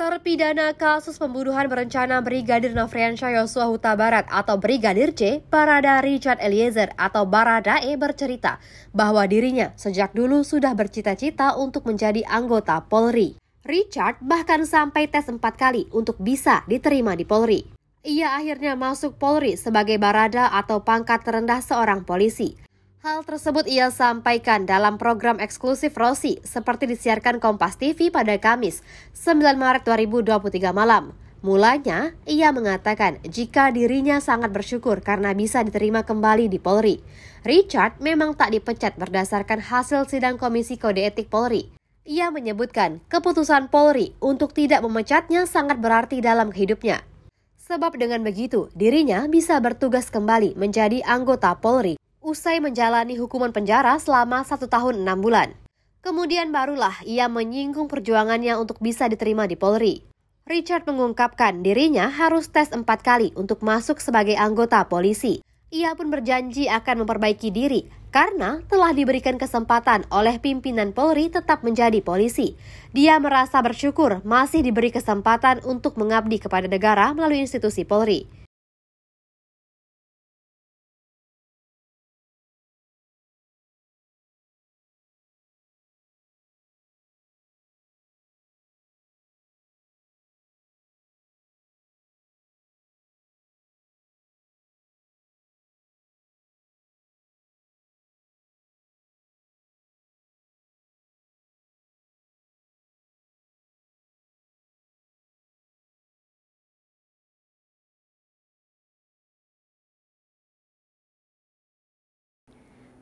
Terpidana kasus pembunuhan berencana Brigadir Nofriansyah Yosua Huta Barat atau Brigadir C, Barada Richard Eliezer atau Barada E bercerita bahwa dirinya sejak dulu sudah bercita-cita untuk menjadi anggota Polri. Richard bahkan sampai tes empat kali untuk bisa diterima di Polri. Ia akhirnya masuk Polri sebagai barada atau pangkat terendah seorang polisi. Hal tersebut ia sampaikan dalam program eksklusif Rossi, seperti disiarkan Kompas TV pada Kamis 9 Maret 2023 malam. Mulanya, ia mengatakan jika dirinya sangat bersyukur karena bisa diterima kembali di Polri. Richard memang tak dipecat berdasarkan hasil sidang Komisi Kode Etik Polri. Ia menyebutkan keputusan Polri untuk tidak memecatnya sangat berarti dalam hidupnya. Sebab dengan begitu, dirinya bisa bertugas kembali menjadi anggota Polri usai menjalani hukuman penjara selama satu tahun enam bulan. Kemudian barulah ia menyinggung perjuangannya untuk bisa diterima di Polri. Richard mengungkapkan dirinya harus tes empat kali untuk masuk sebagai anggota polisi. Ia pun berjanji akan memperbaiki diri karena telah diberikan kesempatan oleh pimpinan Polri tetap menjadi polisi. Dia merasa bersyukur masih diberi kesempatan untuk mengabdi kepada negara melalui institusi Polri.